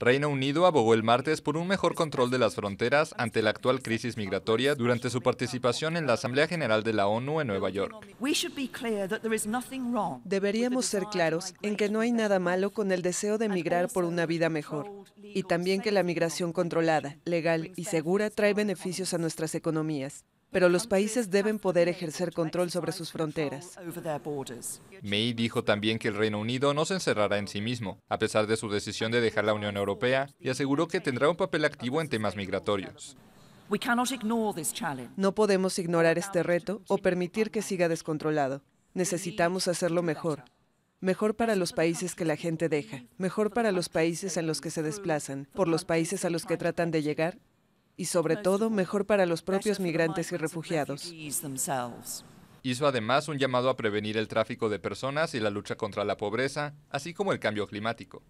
Reino Unido abogó el martes por un mejor control de las fronteras ante la actual crisis migratoria durante su participación en la Asamblea General de la ONU en Nueva York. Deberíamos ser claros en que no hay nada malo con el deseo de migrar por una vida mejor y también que la migración controlada, legal y segura trae beneficios a nuestras economías pero los países deben poder ejercer control sobre sus fronteras. May dijo también que el Reino Unido no se encerrará en sí mismo, a pesar de su decisión de dejar la Unión Europea, y aseguró que tendrá un papel activo en temas migratorios. No podemos ignorar este reto o permitir que siga descontrolado. Necesitamos hacerlo mejor. Mejor para los países que la gente deja, mejor para los países en los que se desplazan, por los países a los que tratan de llegar y sobre todo mejor para los propios migrantes y refugiados. Hizo además un llamado a prevenir el tráfico de personas y la lucha contra la pobreza, así como el cambio climático.